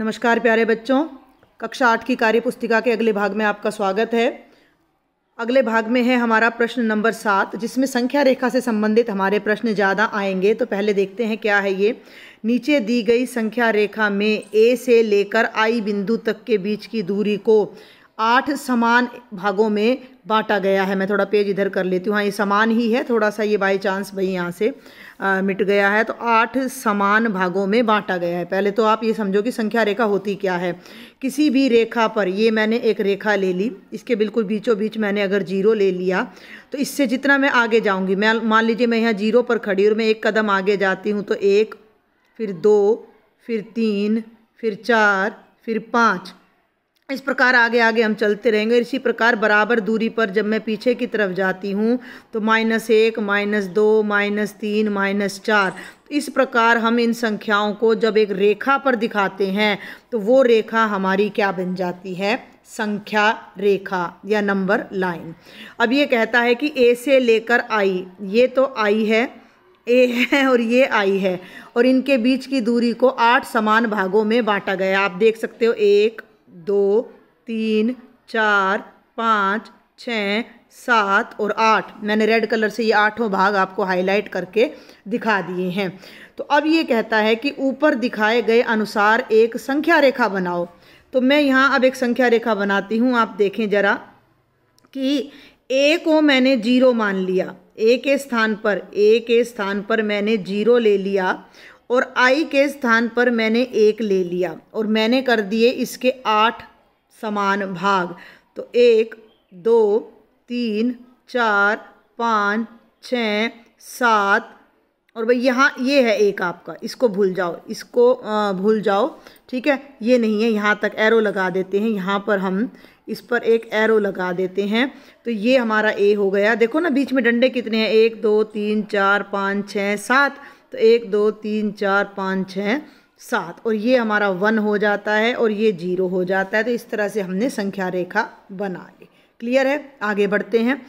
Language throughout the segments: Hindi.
नमस्कार प्यारे बच्चों कक्षा आठ की कार्य पुस्तिका के अगले भाग में आपका स्वागत है अगले भाग में है हमारा प्रश्न नंबर सात जिसमें संख्या रेखा से संबंधित हमारे प्रश्न ज़्यादा आएंगे तो पहले देखते हैं क्या है ये नीचे दी गई संख्या रेखा में ए से लेकर आई बिंदु तक के बीच की दूरी को आठ समान भागों में बांटा गया है मैं थोड़ा पेज इधर कर लेती हूँ हाँ ये समान ही है थोड़ा सा ये बाई चांस भाई यहाँ से आ, मिट गया है तो आठ समान भागों में बांटा गया है पहले तो आप ये समझो कि संख्या रेखा होती क्या है किसी भी रेखा पर ये मैंने एक रेखा ले ली इसके बिल्कुल बीचों बीच मैंने अगर जीरो ले लिया तो इससे जितना मैं आगे जाऊँगी मैं मान लीजिए मैं यहाँ जीरो पर खड़ी और मैं एक कदम आगे जाती हूँ तो एक फिर दो फिर तीन फिर चार फिर पाँच इस प्रकार आगे आगे हम चलते रहेंगे इसी प्रकार बराबर दूरी पर जब मैं पीछे की तरफ जाती हूँ तो माइनस एक माइनस दो माइनस तीन माइनस चार इस प्रकार हम इन संख्याओं को जब एक रेखा पर दिखाते हैं तो वो रेखा हमारी क्या बन जाती है संख्या रेखा या नंबर लाइन अब ये कहता है कि ए से लेकर आई ये तो आई है ए है और ये आई है और इनके बीच की दूरी को आठ समान भागों में बांटा गया आप देख सकते हो एक दो तीन चार पाँच छः सात और आठ मैंने रेड कलर से ये आठों भाग आपको हाईलाइट करके दिखा दिए हैं तो अब ये कहता है कि ऊपर दिखाए गए अनुसार एक संख्या रेखा बनाओ तो मैं यहाँ अब एक संख्या रेखा बनाती हूँ आप देखें ज़रा कि ए को मैंने जीरो मान लिया ए के स्थान पर ए के स्थान पर मैंने जीरो ले लिया और आई के स्थान पर मैंने एक ले लिया और मैंने कर दिए इसके आठ समान भाग तो एक दो तीन चार पाँच छ सात और भाई यहाँ ये है एक आपका इसको भूल जाओ इसको भूल जाओ ठीक है ये नहीं है यहाँ तक एरो लगा देते हैं यहाँ पर हम इस पर एक एरो लगा देते हैं तो ये हमारा ए हो गया देखो ना बीच में डंडे कितने हैं एक दो तीन चार पाँच छः सात तो एक दो तीन चार पाँच छः सात और ये हमारा वन हो जाता है और ये जीरो हो जाता है तो इस तरह से हमने संख्या रेखा बना ली क्लियर है आगे बढ़ते हैं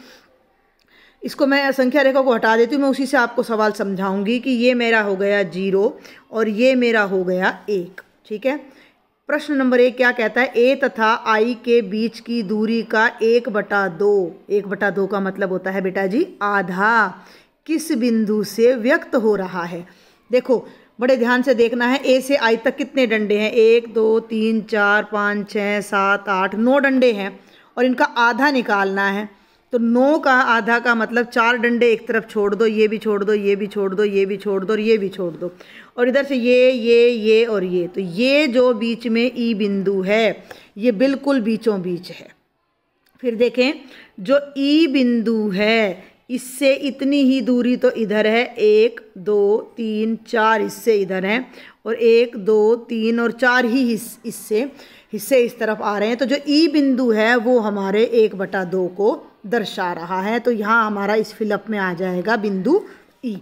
इसको मैं संख्या रेखा को हटा देती हूँ मैं उसी से आपको सवाल समझाऊंगी कि ये मेरा हो गया जीरो और ये मेरा हो गया एक ठीक है प्रश्न नंबर एक क्या कहता है ए तथा आई के बीच की दूरी का एक बटा दो एक बटा दो का मतलब होता है बेटा जी आधा किस बिंदु से व्यक्त हो रहा है देखो बड़े ध्यान से देखना है ए से आई तक कितने डंडे हैं एक दो तीन चार पाँच छः सात आठ नौ डंडे हैं और इनका आधा निकालना है तो नौ का आधा का मतलब चार डंडे एक तरफ छोड़ दो ये भी छोड़ दो ये भी छोड़ दो ये भी छोड़ दो और ये भी छोड़ दो और इधर से ये ये ये और ये तो ये जो बीच में ई बिंदु है ये बिल्कुल बीचों बीच है फिर देखें जो ई बिंदु है इससे इतनी ही दूरी तो इधर है एक दो तीन चार इससे इधर हैं और एक दो तीन और चार ही इससे हिस्से इस तरफ आ रहे हैं तो जो ई बिंदु है वो हमारे एक बटा दो को दर्शा रहा है तो यहाँ हमारा इस फिलअप में आ जाएगा बिंदु ई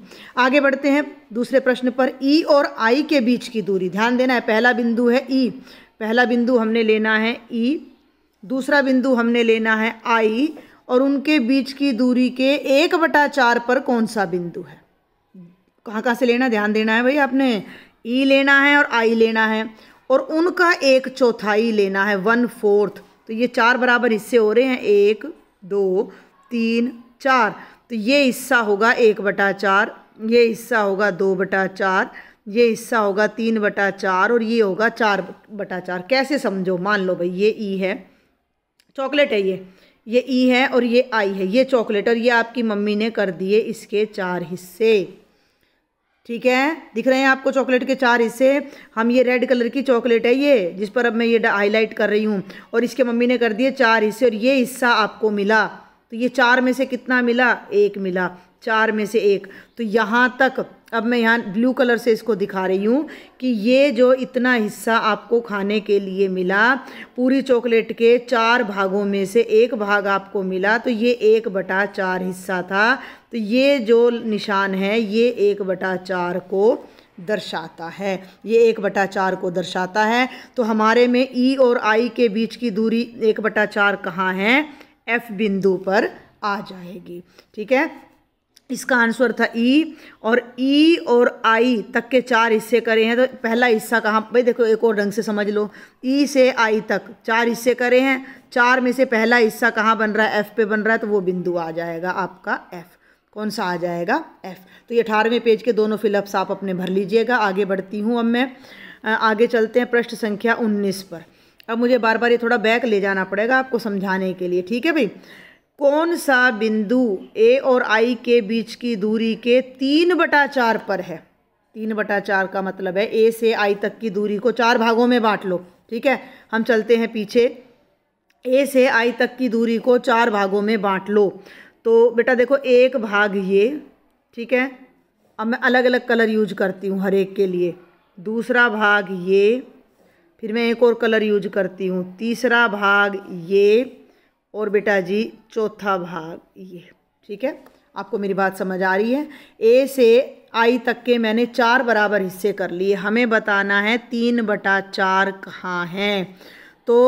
आगे बढ़ते हैं दूसरे प्रश्न पर ई और आई के बीच की दूरी ध्यान देना है पहला बिंदु है ई पहला बिंदु हमने लेना है ई दूसरा बिंदु हमने लेना है आई और उनके बीच की दूरी के एक बटा चार पर कौन सा बिंदु है कहाँ कहाँ से लेना ध्यान देना है भाई आपने ई e लेना है और आई लेना है और उनका एक चौथाई लेना है वन फोर्थ तो ये चार बराबर हिस्से हो रहे हैं एक दो तीन चार तो ये हिस्सा होगा एक बटा चार ये हिस्सा होगा दो बटा चार ये हिस्सा होगा तीन बटा चार और ये होगा चार बटा चार कैसे समझो मान लो भाई ये ई e है चॉकलेट है ये ये ई है और ये आई है ये चॉकलेट और ये आपकी मम्मी ने कर दिए इसके चार हिस्से ठीक है दिख रहे हैं आपको चॉकलेट के चार हिस्से हम ये रेड कलर की चॉकलेट है ये जिस पर अब मैं ये हाईलाइट कर रही हूँ और इसके मम्मी ने कर दिए चार हिस्से और ये हिस्सा आपको मिला तो ये चार में से कितना मिला एक मिला चार में से एक तो यहाँ तक अब मैं यहाँ ब्लू कलर से इसको दिखा रही हूँ कि ये जो इतना हिस्सा आपको खाने के लिए मिला पूरी चॉकलेट के चार भागों में से एक भाग आपको मिला तो ये एक बटा चार हिस्सा था तो ये जो निशान है ये एक बटा चार को दर्शाता है ये एक बटा चार को दर्शाता है तो हमारे में ई e और आई के बीच की दूरी एक बटा चार कहाँ है एफ बिंदु पर आ जाएगी ठीक है इसका आंसर था ई और ई और आई तक के चार हिस्से करे हैं तो पहला हिस्सा कहाँ भाई देखो एक और ढंग से समझ लो ई से आई तक चार हिस्से करे हैं चार में से पहला हिस्सा कहाँ बन रहा है एफ पे बन रहा है तो वो बिंदु आ जाएगा आपका एफ कौन सा आ जाएगा एफ तो ये अठारहवें पेज के दोनों फिलअप्स आप अपने भर लीजिएगा आगे बढ़ती हूँ अब मैं आगे चलते हैं पृष्ठ संख्या उन्नीस पर अब मुझे बार बार ये थोड़ा बैक ले जाना पड़ेगा आपको समझाने के लिए ठीक है भाई कौन सा बिंदु ए और आई के बीच की दूरी के तीन बटा चार पर है तीन बटा चार का मतलब है ए से आई तक की दूरी को चार भागों में बांट लो ठीक है हम चलते हैं पीछे ए से आई तक की दूरी को चार भागों में बांट लो तो बेटा देखो एक भाग ये ठीक है अब मैं अलग अलग कलर यूज करती हूँ हर एक के लिए दूसरा भाग ये फिर मैं एक और कलर यूज करती हूँ तीसरा भाग ये और बेटा जी चौथा भाग ये ठीक है आपको मेरी बात समझ आ रही है ए से आई तक के मैंने चार बराबर हिस्से कर लिए हमें बताना है तीन बटा चार कहाँ हैं तो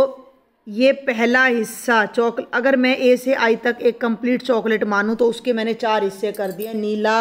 ये पहला हिस्सा चौक अगर मैं ए से आई तक एक कंप्लीट चॉकलेट मानूँ तो उसके मैंने चार हिस्से कर दिए नीला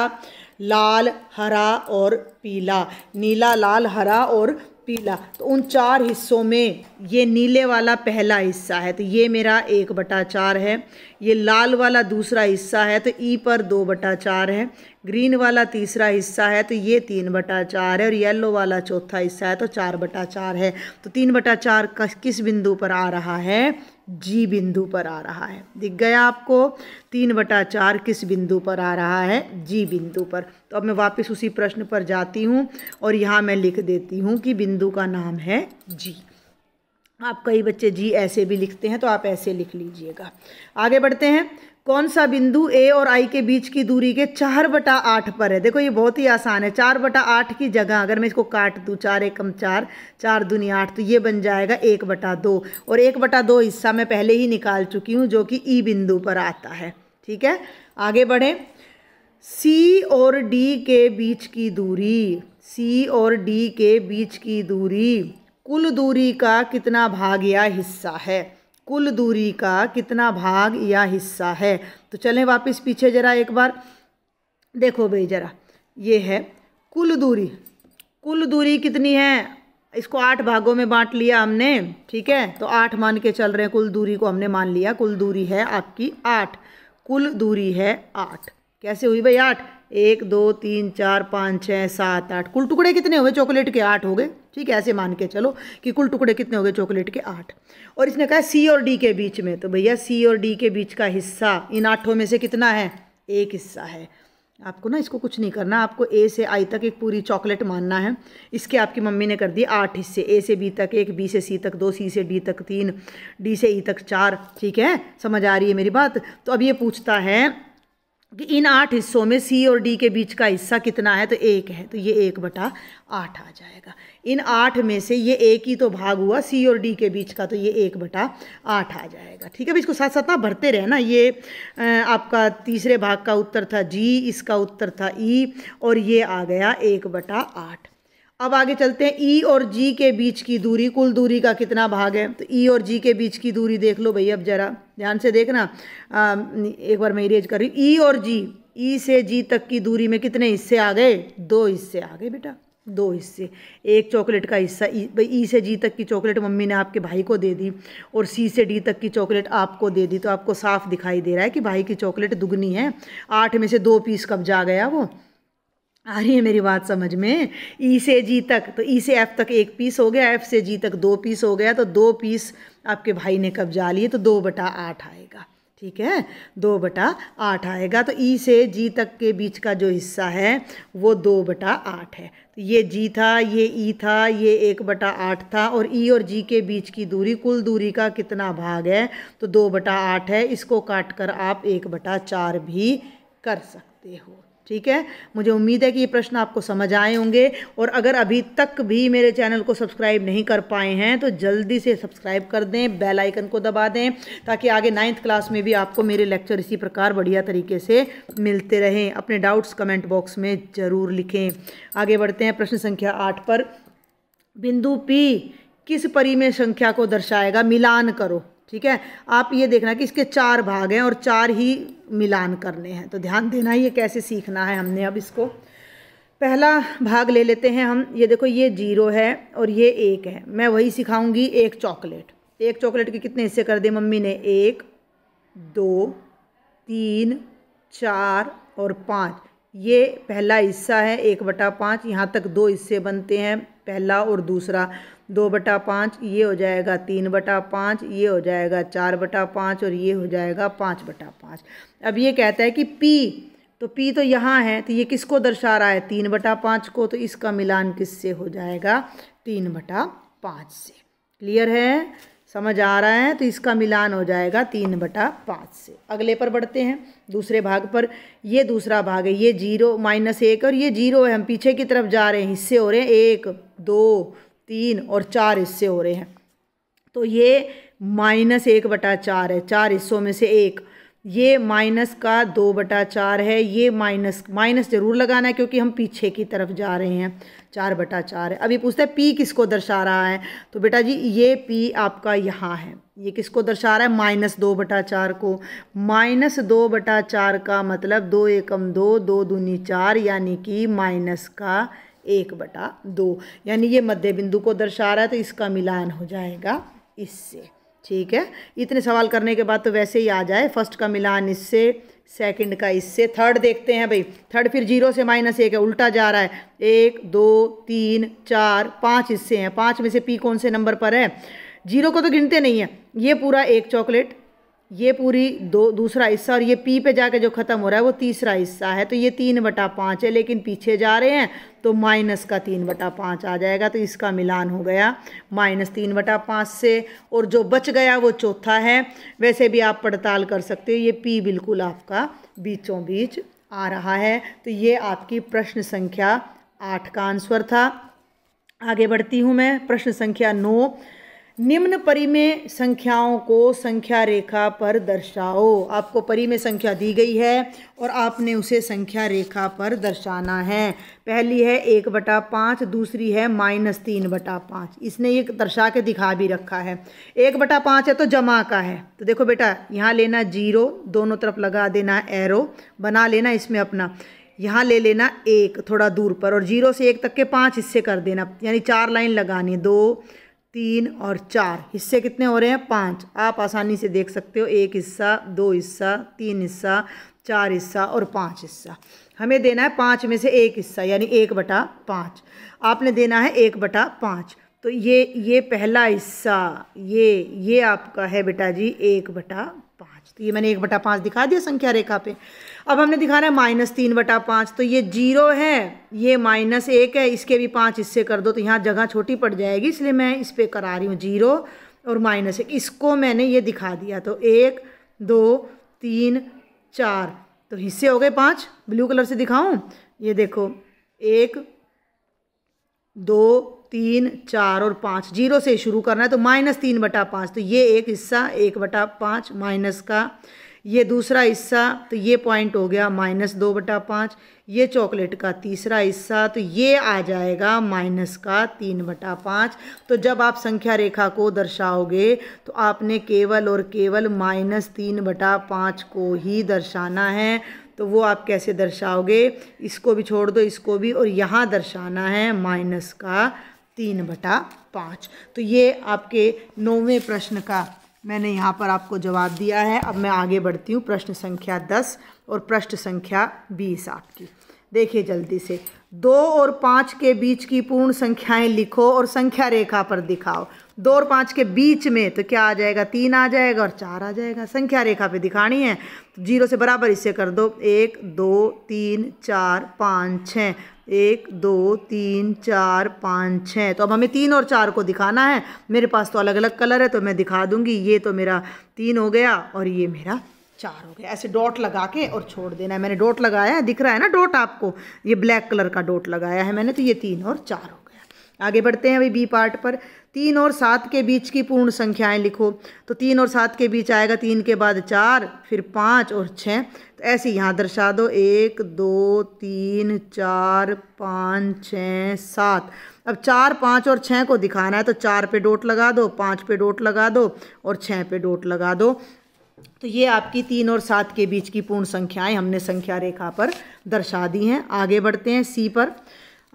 लाल हरा और पीला नीला लाल हरा और पीला तो उन चार हिस्सों में ये नीले वाला पहला हिस्सा है तो ये मेरा एक बटा चार है ये लाल वाला दूसरा हिस्सा है तो ई पर दो बटा चार है ग्रीन वाला तीसरा हिस्सा है तो ये तीन बटा चार है और येलो वाला चौथा हिस्सा है तो चार बटा चार है तो तीन बटा चार किस बिंदु पर आ रहा है जी बिंदु पर आ रहा है दिख गया आपको तीन बटा चार किस बिंदु पर आ रहा है जी बिंदु पर तो अब मैं वापस उसी प्रश्न पर जाती हूँ और यहाँ मैं लिख देती हूँ कि बिंदु का नाम है जी आप कई बच्चे जी ऐसे भी लिखते हैं तो आप ऐसे लिख लीजिएगा आगे बढ़ते हैं कौन सा बिंदु ए और आई के बीच की दूरी के चार बटा आठ पर है देखो ये बहुत ही आसान है चार बटा आठ की जगह अगर मैं इसको काट दूँ चार एकम चार चार दुनिया आठ तो ये बन जाएगा एक बटा दो और एक बटा दो हिस्सा मैं पहले ही निकाल चुकी हूँ जो कि ई e बिंदु पर आता है ठीक है आगे बढ़ें सी और डी के बीच की दूरी सी और डी के बीच की दूरी कुल दूरी का कितना भाग या हिस्सा है कुल दूरी का कितना भाग या हिस्सा है तो चलें वापस पीछे जरा एक बार देखो भाई जरा ये है कुल दूरी कुल दूरी कितनी है इसको आठ भागों में बांट लिया हमने ठीक है तो आठ मान के चल रहे हैं कुल दूरी को हमने मान लिया कुल दूरी है आपकी आठ कुल दूरी है आठ कैसे हुई भाई आठ एक दो तीन चार पाँच छः सात आठ कुल टुकड़े कितने हो गए चॉकलेट के आठ हो गए ठीक है ऐसे मान के चलो कि कुल टुकड़े कितने हो गए चॉकलेट के आठ और इसने कहा सी और डी के बीच में तो भैया सी और डी के बीच का हिस्सा इन आठों में से कितना है एक हिस्सा है आपको ना इसको कुछ नहीं करना आपको ए से आई तक एक पूरी चॉकलेट मानना है इसके आपकी मम्मी ने कर दी आठ हिस्से ए से बी तक एक बी से सी तक दो सी से डी तक तीन डी से ई e तक चार ठीक है समझ आ रही है मेरी बात तो अब ये पूछता है कि इन आठ हिस्सों में सी और डी के बीच का हिस्सा कितना है तो एक है तो ये एक बटा आठ आ जाएगा इन आठ में से ये एक ही तो भाग हुआ सी और डी के बीच का तो ये एक बटा आठ आ जाएगा ठीक है अब इसको साथ साथ ना भरते रहे ना ये आपका तीसरे भाग का उत्तर था जी इसका उत्तर था ई और ये आ गया एक बटा आठ अब आगे चलते हैं ई और जी के बीच की दूरी कुल दूरी का कितना भाग है तो ई और जी के बीच की दूरी देख लो भैया अब जरा ध्यान से देखना आ, एक बार मैं इरेज कर रही हूँ ई और जी ई से जी तक की दूरी में कितने हिस्से आ गए दो हिस्से आ गए बेटा दो हिस्से एक चॉकलेट का हिस्सा भाई ई से जी तक की चॉकलेट मम्मी ने आपके भाई को दे दी और सी से डी तक की चॉकलेट आपको दे दी तो आपको साफ दिखाई दे रहा है कि भाई की चॉकलेट दुगनी है आठ में से दो पीस कब जा गया वो आ रही है मेरी बात समझ में ई e से जी तक तो ई e से एफ़ तक एक पीस हो गया एफ़ से जी तक दो पीस हो गया तो दो पीस आपके भाई ने कब्जा लिए तो दो बटा आठ आएगा ठीक है दो बटा आठ आएगा तो ई e से जी तक के बीच का जो हिस्सा है वो दो बटा आठ है तो ये जी था ये ई था ये एक बटा आठ था और ई और जी के बीच की दूरी कुल दूरी का कितना भाग है तो दो बटा आठ है इसको काट कर आप एक बटा चार भी कर सकते हो ठीक है मुझे उम्मीद है कि ये प्रश्न आपको समझ आए होंगे और अगर अभी तक भी मेरे चैनल को सब्सक्राइब नहीं कर पाए हैं तो जल्दी से सब्सक्राइब कर दें बेल आइकन को दबा दें ताकि आगे नाइन्थ क्लास में भी आपको मेरे लेक्चर इसी प्रकार बढ़िया तरीके से मिलते रहें अपने डाउट्स कमेंट बॉक्स में ज़रूर लिखें आगे बढ़ते हैं प्रश्न संख्या आठ पर बिंदु पी किस परी में संख्या को दर्शाएगा मिलान करो ठीक है आप ये देखना कि इसके चार भाग हैं और चार ही मिलान करने हैं तो ध्यान देना ये कैसे सीखना है हमने अब इसको पहला भाग ले लेते हैं हम ये देखो ये जीरो है और ये एक है मैं वही सिखाऊंगी एक चॉकलेट एक चॉकलेट के कितने हिस्से कर दिए मम्मी ने एक दो तीन चार और पाँच ये पहला हिस्सा है एक बटा पाँच यहाँ तक दो हिस्से बनते हैं पहला और दूसरा दो बटा पाँच ये हो जाएगा तीन बटा पाँच ये हो जाएगा चार बटा पाँच और ये हो जाएगा पाँच बटा पाँच अब ये कहता है कि पी तो पी तो यहाँ है तो ये किसको दर्शा रहा है तीन बटा पाँच को तो इसका मिलान किससे हो जाएगा तीन बटा पाँच से क्लियर है समझ आ रहा है तो इसका मिलान हो जाएगा तीन बटा पाँच से अगले पर बढ़ते हैं दूसरे भाग पर ये दूसरा भाग है ये जीरो माइनस एक और ये जीरो है हम पीछे की तरफ जा रहे हैं हिस्से हो रहे हैं एक दो तीन और चार हिस्से हो रहे हैं तो ये माइनस एक बटा चार है चार हिस्सों में से एक ये माइनस का दो बटा चार है ये माइनस माइनस ज़रूर लगाना है क्योंकि हम पीछे की तरफ जा रहे हैं चार बटा चार है अभी पूछते हैं पी किसको दर्शा रहा है तो बेटा जी ये पी आपका यहाँ है ये किसको दर्शा रहा है माइनस दो बटा चार को माइनस दो बटा चार का मतलब दो एकम दो दो दूनी चार यानी कि माइनस का एक बटा दो यानी ये मध्य बिंदु को दर्शा रहा है तो इसका मिलान हो जाएगा इससे ठीक है इतने सवाल करने के बाद तो वैसे ही आ जाए फर्स्ट का मिलान इससे सेकंड का इससे थर्ड देखते हैं भाई थर्ड फिर जीरो से माइनस एक है उल्टा जा रहा है एक दो तीन चार पाँच इससे हैं पाँच में से पी कौन से नंबर पर है जीरो को तो गिनते नहीं है ये पूरा एक चॉकलेट ये पूरी दो दूसरा हिस्सा और ये पी पे जाके जो ख़त्म हो रहा है वो तीसरा हिस्सा है तो ये तीन बटा पाँच है लेकिन पीछे जा रहे हैं तो माइनस का तीन बटा पाँच आ जाएगा तो इसका मिलान हो गया माइनस तीन बटा पाँच से और जो बच गया वो चौथा है वैसे भी आप पड़ताल कर सकते हो ये पी बिल्कुल आपका बीचों बीच आ रहा है तो ये आपकी प्रश्न संख्या आठ का आंसर था आगे बढ़ती हूँ मैं प्रश्न संख्या नौ निम्न परिमेय संख्याओं को संख्या रेखा पर दर्शाओ आपको परिमेय संख्या दी गई है और आपने उसे संख्या रेखा पर दर्शाना है पहली है एक बटा पाँच दूसरी है माइनस तीन बटा पाँच इसने ये दर्शा के दिखा भी रखा है एक बटा पाँच है तो जमा का है तो देखो बेटा यहाँ लेना जीरो दोनों तरफ लगा देना एरो बना लेना इसमें अपना यहाँ ले लेना एक थोड़ा दूर पर और जीरो से एक तक के पाँच हिस्से कर देना यानी चार लाइन लगानी दो तीन और चार हिस्से कितने हो रहे हैं पाँच आप आसानी से देख सकते हो एक हिस्सा दो हिस्सा तीन हिस्सा चार हिस्सा और पाँच हिस्सा हमें देना है पाँच में से एक हिस्सा यानी एक बटा पाँच आपने देना है एक बटा पाँच तो ये ये पहला हिस्सा ये ये आपका है बेटा जी एक बटा तो ये मैंने एक बटा पाँच दिखा दिया संख्या रेखा पे अब हमने दिखाना है माइनस तीन बटा पाँच तो ये जीरो है ये माइनस एक है इसके भी पाँच इससे कर दो तो यहाँ जगह छोटी पड़ जाएगी इसलिए मैं इस पर करा रही हूँ जीरो और माइनस एक इसको मैंने ये दिखा दिया तो एक दो तीन चार तो हिस्से हो गए पाँच ब्लू कलर से दिखाऊँ ये देखो एक दो तीन चार और पाँच जीरो से शुरू करना है तो माइनस तीन बटा पाँच तो ये एक हिस्सा एक बटा पाँच माइनस का ये दूसरा हिस्सा तो ये पॉइंट हो गया माइनस दो बटा पाँच ये चॉकलेट का तीसरा हिस्सा तो ये आ जाएगा माइनस का तीन बटा पाँच तो जब आप संख्या रेखा को दर्शाओगे तो आपने केवल और केवल माइनस तीन बटा पाँच को ही दर्शाना है तो वो आप कैसे दर्शाओगे इसको भी छोड़ दो इसको भी और यहाँ दर्शाना है माइनस का तीन बटा पाँच तो ये आपके नौवें प्रश्न का मैंने यहाँ पर आपको जवाब दिया है अब मैं आगे बढ़ती हूँ प्रश्न संख्या दस और प्रश्न संख्या बीस आपकी देखिए जल्दी से दो और पाँच के बीच की पूर्ण संख्याएं लिखो और संख्या रेखा पर दिखाओ दो और पाँच के बीच में तो क्या आ जाएगा तीन आ जाएगा और चार आ जाएगा संख्या रेखा पे दिखानी है तो जीरो से बराबर इससे कर दो एक दो तीन चार पाँच छः एक दो तीन चार पाँच छः तो अब हमें तीन और चार को दिखाना है मेरे पास तो अलग अलग कलर है तो मैं दिखा दूंगी ये तो मेरा तीन हो गया और ये मेरा चार हो गया ऐसे डॉट लगा के और छोड़ देना है मैंने डॉट लगाया है दिख रहा है ना डॉट आपको ये ब्लैक कलर का डॉट लगाया है मैंने तो ये तीन और चार हो गया आगे बढ़ते हैं अभी बी पार्ट पर तीन और सात के बीच की पूर्ण संख्याएं लिखो तो तीन और सात के बीच आएगा तीन के बाद चार फिर पाँच और छः तो ऐसे यहाँ दर्शा दो एक दो तीन चार पाँच छः सात अब चार पाँच और छः को दिखाना है तो चार पे डोट लगा दो पाँच पे डोट लगा दो और छः पे डोट लगा दो तो ये आपकी तीन और सात के बीच की पूर्ण संख्याएं हमने संख्या रेखा पर दर्शा दी हैं आगे बढ़ते हैं सी पर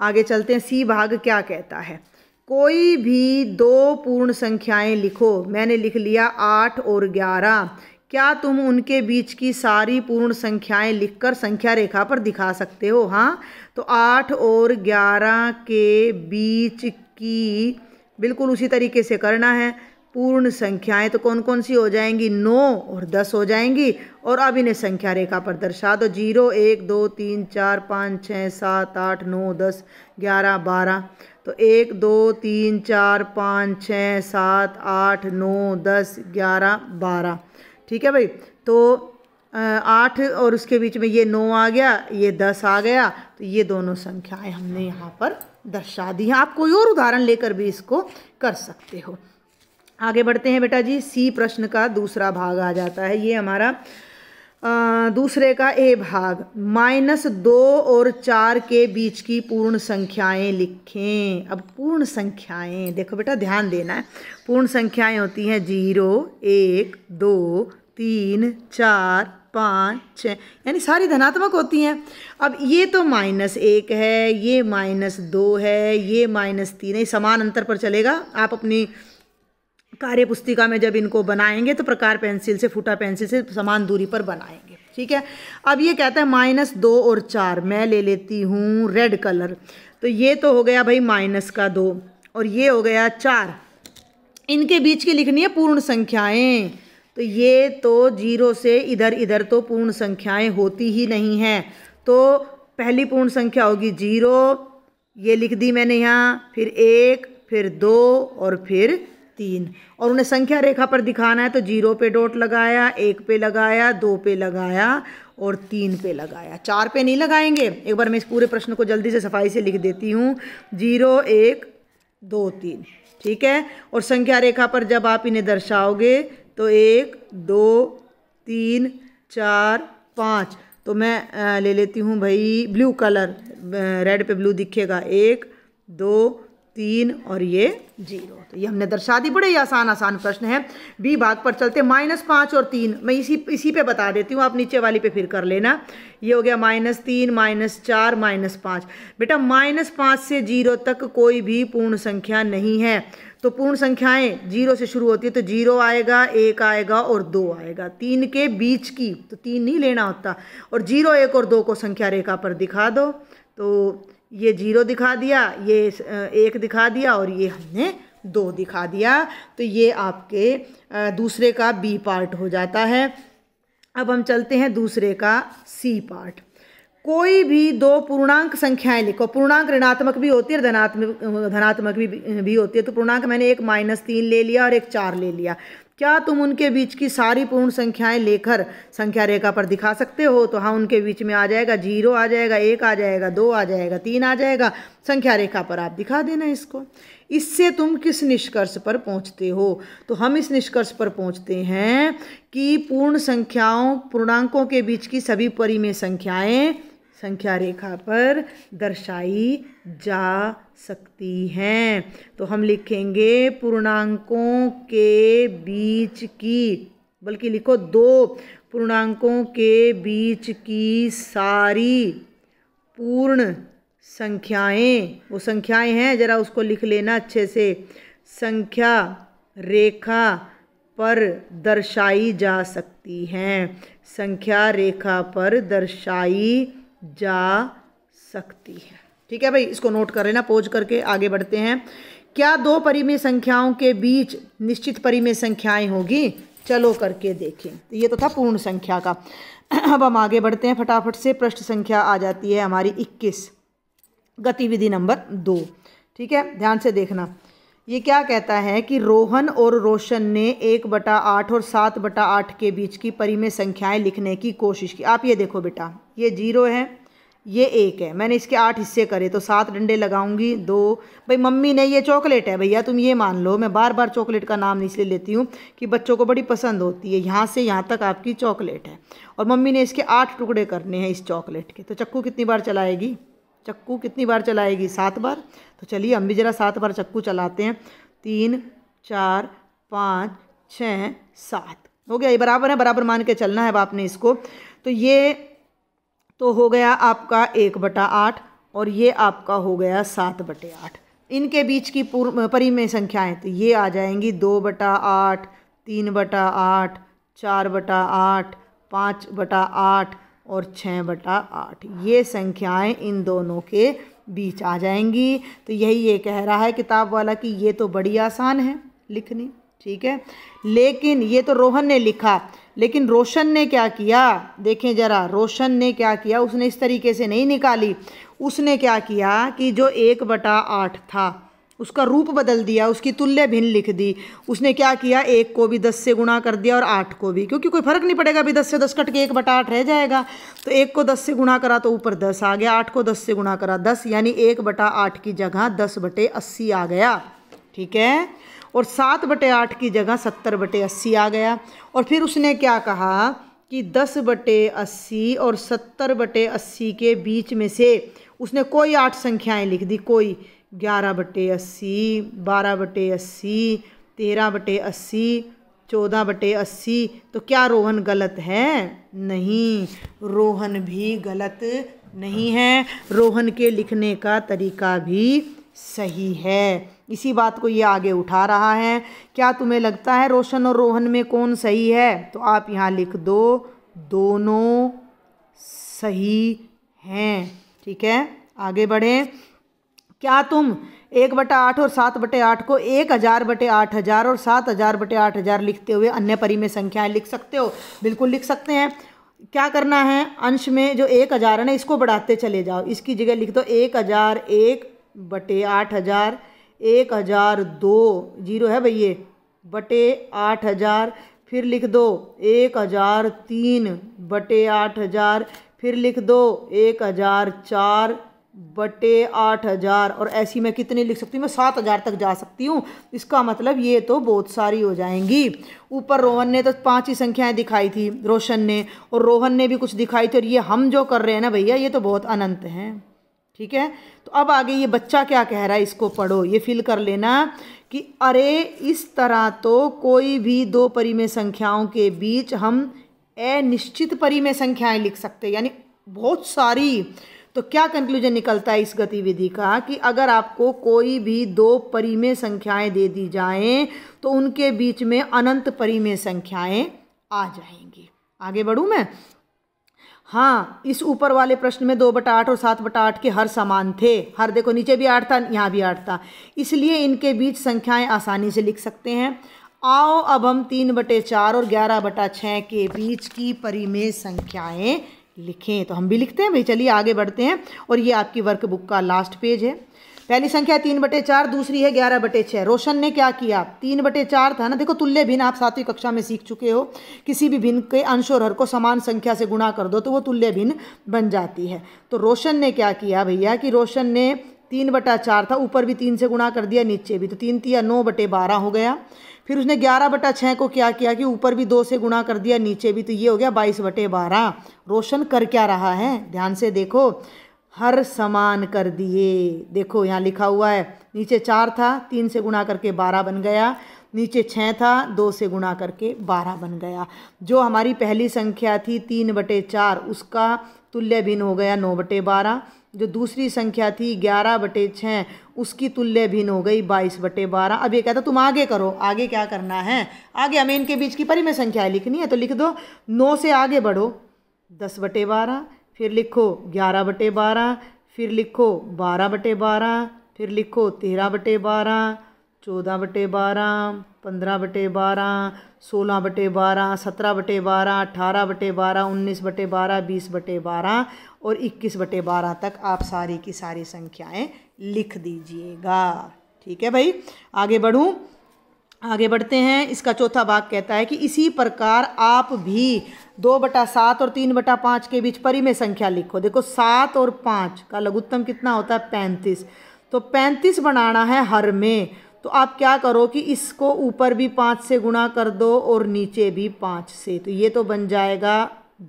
आगे चलते हैं सी भाग क्या कहता है कोई भी दो पूर्ण संख्याएं लिखो मैंने लिख लिया आठ और ग्यारह क्या तुम उनके बीच की सारी पूर्ण संख्याएं लिखकर संख्या रेखा पर दिखा सकते हो हाँ तो आठ और ग्यारह के बीच की बिल्कुल उसी तरीके से करना है पूर्ण संख्याएं तो कौन कौन सी हो जाएंगी नौ और दस हो जाएंगी और अब इन्हें संख्या रेखा पर दर्शा दो जीरो एक दो तीन चार पाँच छः सात आठ नौ दस ग्यारह बारह तो एक दो तीन चार पाँच छः सात आठ नौ दस ग्यारह बारह ठीक है भाई तो आठ और उसके बीच में ये नौ आ गया ये दस आ गया तो ये दोनों संख्याएं हमने यहाँ पर दर्शा दी हैं आप कोई और उदाहरण लेकर भी इसको कर सकते हो आगे बढ़ते हैं बेटा जी सी प्रश्न का दूसरा भाग आ जाता है ये हमारा दूसरे का ए भाग माइनस दो और चार के बीच की पूर्ण संख्याएं लिखें अब पूर्ण संख्याएं देखो बेटा ध्यान देना है पूर्ण संख्याएं होती हैं जीरो एक दो तीन चार पाँच छः यानी सारी धनात्मक होती हैं अब ये तो माइनस एक है ये माइनस दो है ये माइनस तीन है समान अंतर पर चलेगा आप अपनी कार्य पुस्तिका में जब इनको बनाएंगे तो प्रकार पेंसिल से फूटा पेंसिल से समान दूरी पर बनाएंगे ठीक है अब ये कहता है माइनस दो और चार मैं ले लेती हूँ रेड कलर तो ये तो हो गया भाई माइनस का दो और ये हो गया चार इनके बीच की लिखनी है पूर्ण संख्याएं तो ये तो जीरो से इधर इधर तो पूर्ण संख्याएं होती ही नहीं हैं तो पहली पूर्ण संख्या होगी जीरो ये लिख दी मैंने यहाँ फिर एक फिर दो और फिर तीन और उन्हें संख्या रेखा पर दिखाना है तो जीरो पे डॉट लगाया एक पे लगाया दो पे लगाया और तीन पे लगाया चार पे नहीं लगाएंगे एक बार मैं इस पूरे प्रश्न को जल्दी से सफाई से लिख देती हूँ जीरो एक दो तीन ठीक है और संख्या रेखा पर जब आप इन्हें दर्शाओगे तो एक दो तीन चार पाँच तो मैं ले लेती हूँ भाई ब्लू कलर रेड पे ब्लू दिखेगा एक दो तीन और ये जीरो तो ये हमने दर्शा दी बड़े आसान आसान प्रश्न है बी भाग पर चलते माइनस पाँच और तीन मैं इसी इसी पे बता देती हूँ आप नीचे वाली पे फिर कर लेना ये हो गया माइनस तीन माइनस चार माइनस पाँच बेटा माइनस पाँच से जीरो तक कोई भी पूर्ण संख्या नहीं है तो पूर्ण संख्याएं जीरो से शुरू होती है तो जीरो आएगा एक आएगा और दो आएगा तीन के बीच की तो तीन नहीं लेना होता और जीरो एक और दो को संख्या रेखा पर दिखा दो तो ये जीरो दिखा दिया ये एक दिखा दिया और ये हमने दो दिखा दिया तो ये आपके दूसरे का बी पार्ट हो जाता है अब हम चलते हैं दूसरे का सी पार्ट कोई भी दो पूर्णांक संख्याएं लिखो पूर्णांक ऋणात्मक भी होती है धनात्मक धनात्मक भी भी होती है तो पूर्णांक मैंने एक माइनस तीन ले लिया और एक चार ले लिया क्या तुम उनके बीच की सारी पूर्ण संख्याएं लेकर संख्या रेखा पर दिखा सकते हो तो हाँ उनके बीच में आ जाएगा जीरो आ जाएगा एक आ जाएगा दो आ जाएगा तीन आ जाएगा संख्या रेखा पर आप दिखा देना इसको इससे तुम किस निष्कर्ष पर पहुंचते हो तो हम इस निष्कर्ष पर पहुंचते हैं कि पूर्ण संख्याओं पूर्णांकों के बीच की सभी परिमेय संख्याएं संख्या रेखा पर दर्शाई जा सकती हैं तो हम लिखेंगे पूर्णांकों के बीच की बल्कि लिखो दो पूर्णांकों के बीच की सारी पूर्ण संख्याएं वो संख्याएं हैं ज़रा उसको लिख लेना अच्छे से संख्या रेखा पर दर्शाई जा सकती हैं संख्या रेखा पर दर्शाई जा सकती है ठीक है भाई इसको नोट कर लेना पोज करके आगे बढ़ते हैं क्या दो परिमेय संख्याओं के बीच निश्चित परिमेय संख्याएं होगी चलो करके देखें ये तो था पूर्ण संख्या का अब हम आगे बढ़ते हैं फटाफट से पृष्ठ संख्या आ जाती है हमारी 21 गतिविधि नंबर दो ठीक है ध्यान से देखना ये क्या कहता है कि रोहन और रोशन ने एक बटा आठ और सात बटा आठ के बीच की परिमेय में संख्याएं लिखने की कोशिश की आप ये देखो बेटा ये जीरो है ये एक है मैंने इसके आठ हिस्से करे तो सात डंडे लगाऊंगी दो भाई मम्मी ने ये चॉकलेट है भैया तुम ये मान लो मैं बार बार चॉकलेट का नाम इसलिए लेती हूँ कि बच्चों को बड़ी पसंद होती है यहाँ से यहाँ तक आपकी चॉकलेट है और मम्मी ने इसके आठ टुकड़े करने हैं इस चॉकलेट के तो चक्कू कितनी बार चलाएगी चक्कू कितनी बार चलाएगी सात बार तो चलिए हम भी ज़रा सात बार चक्कू चलाते हैं तीन चार पाँच छ सात हो गया ये बराबर है बराबर मान के चलना है अब आपने इसको तो ये तो हो गया आपका एक बटा आठ और ये आपका हो गया सात बटे आठ इनके बीच की पूर्व परिमेय संख्याएं तो ये आ जाएंगी दो बटा आठ तीन बटा आठ चार बटा आठ पाँच बटा आठ और छः बटा आठ ये संख्याएं इन दोनों के बीच आ जाएंगी तो यही ये कह रहा है किताब वाला कि ये तो बड़ी आसान है लिखनी ठीक है लेकिन ये तो रोहन ने लिखा लेकिन रोशन ने क्या किया देखें ज़रा रोशन ने क्या किया उसने इस तरीके से नहीं निकाली उसने क्या किया कि जो एक बटा आठ था उसका रूप बदल दिया उसकी तुल्य भिन्न लिख दी उसने क्या किया एक को भी दस से गुणा कर दिया और आठ को भी क्योंकि कोई फर्क नहीं पड़ेगा अभी दस से दस कट के एक बटा आठ रह जाएगा तो एक को दस से गुणा करा तो ऊपर दस आ गया आठ को दस से गुणा करा दस यानी एक बटा आठ की जगह दस बटे अस्सी आ गया ठीक है और सात बटे आठ की जगह सत्तर बटे अस्सी आ गया और फिर उसने क्या कहा कि दस बटे अस्सी और सत्तर बटे अस्सी के बीच में से उसने कोई आठ संख्याएं लिख दी कोई ग्यारह बटे अस्सी बारह बटे अस्सी तेरह बटे अस्सी चौदह बटे अस्सी तो क्या रोहन गलत है नहीं रोहन भी गलत नहीं है रोहन के लिखने का तरीका भी सही है इसी बात को ये आगे उठा रहा है क्या तुम्हें लगता है रोशन और रोहन में कौन सही है तो आप यहाँ लिख दो दोनों सही हैं ठीक है आगे बढ़ें क्या तुम एक बटा आठ और सात बटे आठ को एक हज़ार बटे आठ हज़ार और सात हज़ार बटे आठ हज़ार लिखते हुए अन्य परि में संख्याएं लिख सकते हो बिल्कुल लिख सकते हैं क्या करना है अंश में जो एक हज़ार है ना इसको बढ़ाते चले जाओ इसकी जगह लिख दो एक हज़ार एक बटे आठ हज़ार एक हज़ार दो जीरो है भैया बटे आठ हज़ार फिर लिख दो एक हज़ार तीन बटे आठ हज़ार फिर लिख दो एक हज़ार चार बटे आठ हज़ार और ऐसी मैं कितनी लिख सकती हूँ मैं सात हज़ार तक जा सकती हूँ इसका मतलब ये तो बहुत सारी हो जाएंगी ऊपर रोहन ने तो पांच ही संख्याएं दिखाई थी रोशन ने और रोहन ने भी कुछ दिखाई थी और ये हम जो कर रहे हैं ना भैया ये तो बहुत अनंत हैं ठीक है तो अब आगे ये बच्चा क्या कह रहा है इसको पढ़ो ये फिल कर लेना कि अरे इस तरह तो कोई भी दो परिमय संख्याओं के बीच हम अनिश्चित परिमय संख्याएँ लिख सकते यानी बहुत सारी तो क्या कंक्लूजन निकलता है इस गतिविधि का कि अगर आपको कोई भी दो परिमेय संख्याएं दे दी जाएं तो उनके बीच में अनंत परिमेय संख्याएं आ जाएंगी आगे बढ़ूँ मैं हाँ इस ऊपर वाले प्रश्न में दो बटा आठ और सात बटा आठ के हर समान थे हर देखो नीचे भी आठ था यहाँ भी आठ था इसलिए इनके बीच संख्याएं आसानी से लिख सकते हैं आओ अब हम तीन बटे चार और ग्यारह बटा छः के बीच की परिमेय संख्याएं लिखें तो हम भी लिखते हैं भाई चलिए आगे बढ़ते हैं और ये आपकी वर्कबुक का लास्ट पेज है पहली संख्या तीन बटे चार दूसरी है ग्यारह बटे छः रोशन ने क्या किया तीन बटे चार था ना देखो तुल्य भिन्न आप सातवीं कक्षा में सीख चुके हो किसी भी भिन्न के अंश और हर को समान संख्या से गुणा कर दो तो वो तुल्य भिन्न बन जाती है तो रोशन ने क्या किया भैया कि रोशन ने तीन बटा चार था ऊपर भी तीन से गुणा कर दिया नीचे भी तो तीन तिया नौ बटे बारह हो गया फिर उसने ग्यारह बटा छः को क्या किया कि ऊपर भी दो से गुणा कर दिया नीचे भी तो ये हो गया बाईस बटे बारह रोशन कर क्या रहा है ध्यान से देखो हर समान कर दिए देखो यहाँ लिखा हुआ है नीचे चार था तीन से गुणा करके बारह बन गया नीचे छः था दो से गुणा करके बारह बन गया जो हमारी पहली संख्या थी तीन बटे चार उसका तुल्य भिन्न हो गया नौ बटे बारह जो दूसरी संख्या थी ग्यारह बटे छः उसकी तुल्य भिन्न हो गई बाईस बटे बारह अब ये कहता तुम आगे करो आगे क्या करना है आगे हमें इनके बीच की परिमेय संख्या लिखनी है तो लिख दो नौ से आगे बढ़ो दस बटे बारह फिर लिखो ग्यारह बटे बारह फिर लिखो बारह बटे बारह फिर लिखो तेरह बटे बारह चौदह बटे बारह पंद्रह बटे बारह सोलह बटे बारह सत्रह बटे बारह अठारह बटे बारह उन्नीस बटे बारह बीस बटे बारह और इक्कीस बटे बारह तक आप सारी की सारी संख्याएं लिख दीजिएगा ठीक है भाई आगे बढ़ूँ आगे बढ़ते हैं इसका चौथा भाग कहता है कि इसी प्रकार आप भी दो बटा सात और तीन बटा पाँच के बीच परी में संख्या लिखो देखो सात और पाँच का लघुत्तम कितना होता है पैंतीस तो पैंतीस बनाना है हर में तो आप क्या करो कि इसको ऊपर भी पाँच से गुणा कर दो और नीचे भी पाँच से तो ये तो बन जाएगा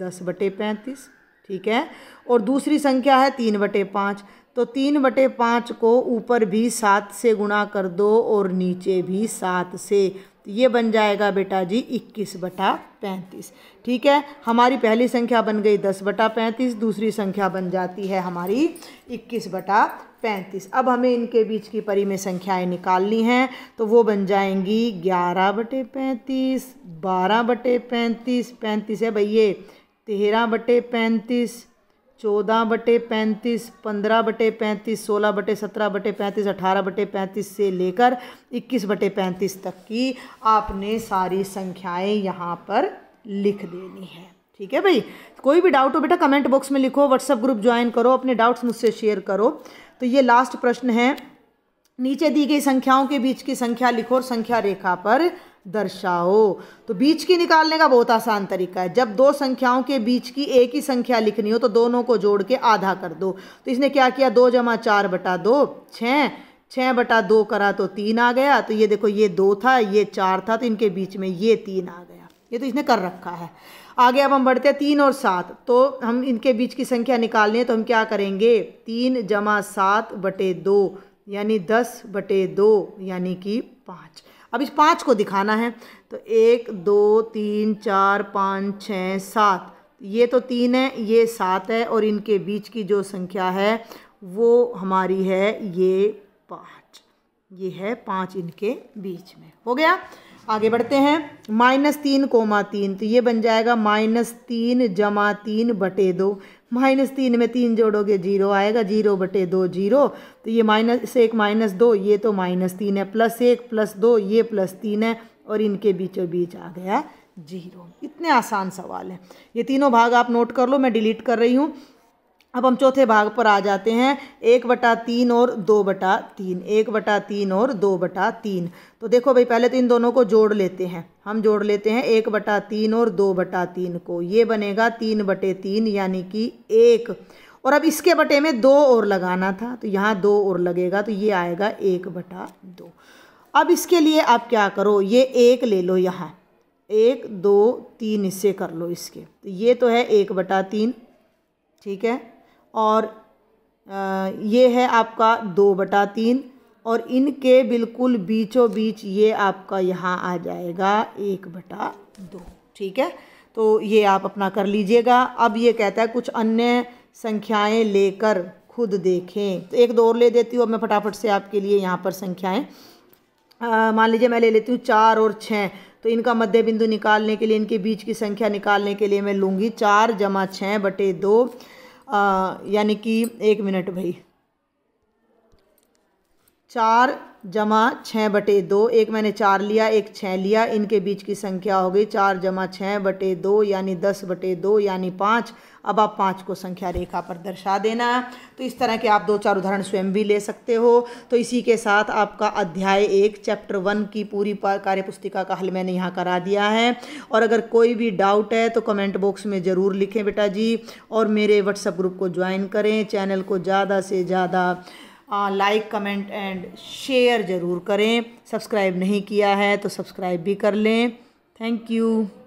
दस बटे पैंतीस ठीक है और दूसरी संख्या है तीन बटे पाँच तो तीन बटे पाँच को ऊपर भी सात से गुणा कर दो और नीचे भी सात से तो ये बन जाएगा बेटा जी इक्कीस बटा पैंतीस ठीक है हमारी पहली संख्या बन गई दस बटा पैंतीस दूसरी संख्या बन जाती है हमारी इक्कीस बटा पैंतीस अब हमें इनके बीच की परी में संख्याएं निकालनी हैं तो वो बन जाएंगी ग्यारह बटे पैंतीस बारह बटे पैंतीस पैंतीस है भैया तेरह बटे पैंतीस चौदह बटे पैंतीस पंद्रह बटे पैंतीस सोलह बटे सत्रह बटे पैंतीस अठारह बटे पैंतीस से लेकर इक्कीस बटे पैंतीस तक की आपने सारी संख्याएं यहाँ पर लिख देनी है ठीक है भाई कोई भी डाउट हो बेटा कमेंट बॉक्स में लिखो व्हाट्सअप ग्रुप ज्वाइन करो अपने डाउट्स मुझसे शेयर करो तो ये लास्ट प्रश्न है नीचे दी गई संख्याओं के बीच की संख्या लिखो और संख्या रेखा पर दर्शाओ तो बीच की निकालने का बहुत आसान तरीका है जब दो संख्याओं के बीच की एक ही संख्या लिखनी हो तो दोनों को जोड़ के आधा कर दो तो इसने क्या किया दो जमा चार बटा दो छः छः बटा दो करा तो तीन आ गया तो ये देखो ये दो था ये चार था तो इनके बीच में ये तीन आ गया ये तो इसने कर रखा है आगे अब हम बढ़ते हैं तीन और सात तो हम इनके बीच की संख्या निकालनी है तो हम क्या करेंगे तीन जमा सात बटे दो यानी दस बटे दो यानी कि पाँच अब इस पाँच को दिखाना है तो एक दो तीन चार पाँच छः सात ये तो तीन है ये सात है और इनके बीच की जो संख्या है वो हमारी है ये पाँच ये है पाँच इनके बीच में हो गया आगे बढ़ते हैं माइनस तीन कोमा तीन तो ये बन जाएगा माइनस तीन जमा तीन बटे दो माइनस तीन में तीन जोड़ोगे जीरो आएगा जीरो बटे दो जीरो तो ये माइनस एक माइनस दो ये तो माइनस तीन है प्लस एक प्लस दो ये प्लस तीन है और इनके बीचों बीच आ गया जीरो इतने आसान सवाल हैं ये तीनों भाग आप नोट कर लो मैं डिलीट कर रही हूँ अब हम चौथे भाग पर आ जाते हैं एक बटा तीन और दो बटा तीन एक बटा तीन और दो बटा तीन तो देखो भाई पहले तो इन दोनों को जोड़ लेते हैं हम जोड़ लेते हैं एक बटा तीन और दो बटा तीन को ये बनेगा तीन बटे तीन यानी कि एक और अब इसके बटे में दो और लगाना था तो यहाँ दो और लगेगा तो ये आएगा एक बटा दो अब इसके लिए आप क्या करो ये एक ले लो यहाँ एक दो तीन इसे कर लो इसके तो ये तो है एक बटा तीन ठीक है और ये है आपका दो बटा तीन और इनके बिल्कुल बीचों बीच ये आपका यहाँ आ जाएगा एक बटा दो ठीक है तो ये आप अपना कर लीजिएगा अब ये कहता है कुछ अन्य संख्याएं लेकर खुद देखें तो एक दो और ले देती हूँ अब मैं फटाफट से आपके लिए यहाँ पर संख्याएं मान लीजिए मैं ले लेती हूँ चार और छः तो इनका मध्य बिंदु निकालने के लिए इनके बीच की संख्या निकालने के लिए मैं लूँगी चार जमा छः बटे दो यानी कि एक मिनट भाई चार जमा छः बटे दो एक मैंने चार लिया एक छः लिया इनके बीच की संख्या हो गई चार जमा छः बटे दो यानी दस बटे दो यानी पाँच अब आप पाँच को संख्या रेखा पर दर्शा देना तो इस तरह के आप दो चार उदाहरण स्वयं भी ले सकते हो तो इसी के साथ आपका अध्याय एक चैप्टर वन की पूरी कार्य पुस्तिका का हल मैंने यहाँ करा दिया है और अगर कोई भी डाउट है तो कमेंट बॉक्स में ज़रूर लिखें बेटा जी और मेरे व्हाट्सएप ग्रुप को ज्वाइन करें चैनल को ज़्यादा से ज़्यादा लाइक कमेंट एंड शेयर ज़रूर करें सब्सक्राइब नहीं किया है तो सब्सक्राइब भी कर लें थैंक यू